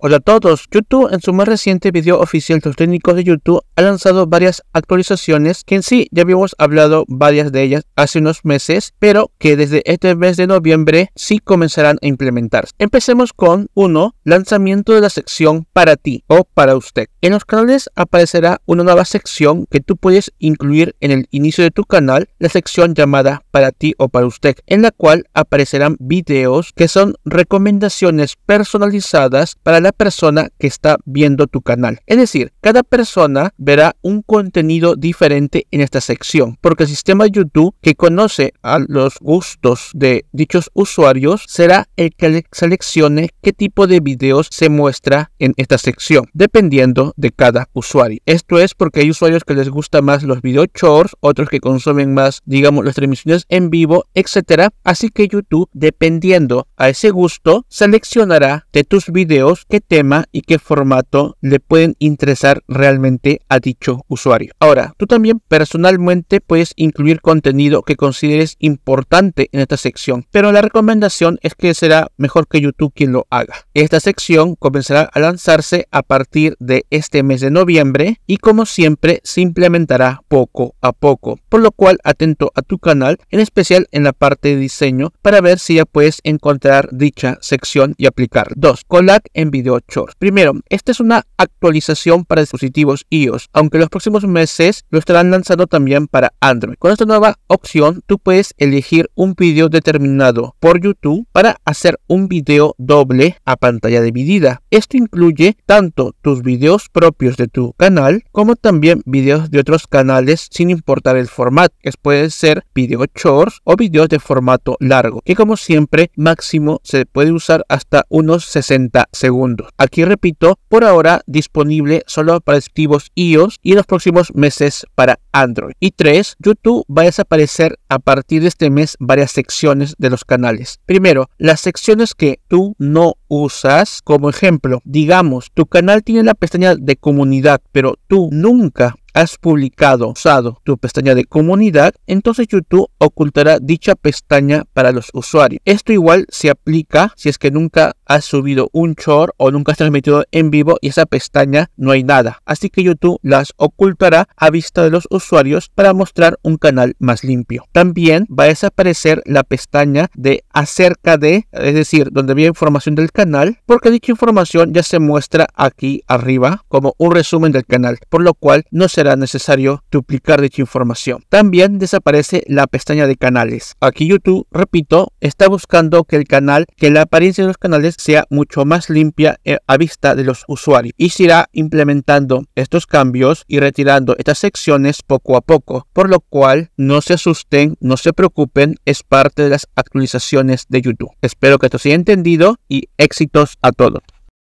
Hola a todos, YouTube en su más reciente video oficial de los técnicos de YouTube ha lanzado varias actualizaciones que en sí ya habíamos hablado varias de ellas hace unos meses, pero que desde este mes de noviembre sí comenzarán a implementarse. Empecemos con 1. Lanzamiento de la sección para ti o para usted. En los canales aparecerá una nueva sección que tú puedes incluir en el inicio de tu canal, la sección llamada para ti o para usted, en la cual aparecerán videos que son recomendaciones personalizadas para la persona que está viendo tu canal. Es decir, cada persona verá un contenido diferente en esta sección, porque el sistema YouTube que conoce a los gustos de dichos usuarios será el que seleccione qué tipo de videos se muestra en esta sección, dependiendo de cada usuario. Esto es porque hay usuarios que les gusta más los video shorts, otros que consumen más, digamos, las transmisiones en vivo, etcétera. Así que YouTube, dependiendo a ese gusto, seleccionará de tus videos que tema y qué formato le pueden interesar realmente a dicho usuario. Ahora, tú también personalmente puedes incluir contenido que consideres importante en esta sección, pero la recomendación es que será mejor que YouTube quien lo haga. Esta sección comenzará a lanzarse a partir de este mes de noviembre y como siempre se implementará poco a poco, por lo cual atento a tu canal, en especial en la parte de diseño, para ver si ya puedes encontrar dicha sección y aplicar. 2. colack en video Primero, esta es una actualización para dispositivos iOS, aunque los próximos meses lo estarán lanzando también para Android. Con esta nueva opción, tú puedes elegir un video determinado por YouTube para hacer un video doble a pantalla dividida. Esto incluye tanto tus videos propios de tu canal como también videos de otros canales sin importar el formato, que puede ser video shorts o videos de formato largo, que como siempre máximo se puede usar hasta unos 60 segundos. Aquí repito, por ahora disponible solo para dispositivos iOS y en los próximos meses para Android. Y tres, YouTube va a aparecer a partir de este mes varias secciones de los canales. Primero, las secciones que tú no usas, como ejemplo, digamos, tu canal tiene la pestaña de comunidad, pero tú nunca has publicado usado tu pestaña de comunidad, entonces YouTube ocultará dicha pestaña para los usuarios. Esto igual se aplica si es que nunca has subido un short o nunca has transmitido en vivo y esa pestaña no hay nada. Así que YouTube las ocultará a vista de los usuarios para mostrar un canal más limpio. También va a desaparecer la pestaña de acerca de, es decir, donde había información del canal, porque dicha información ya se muestra aquí arriba como un resumen del canal, por lo cual no será necesario duplicar dicha información. También desaparece la pestaña de canales. Aquí YouTube, repito, está buscando que el canal, que la apariencia de los canales sea mucho más limpia eh, a vista de los usuarios y se irá implementando estos cambios y retirando estas secciones poco a poco, por lo cual no se asusten, no se preocupen, es parte de las actualizaciones de YouTube. Espero que esto sea entendido y éxitos a todos.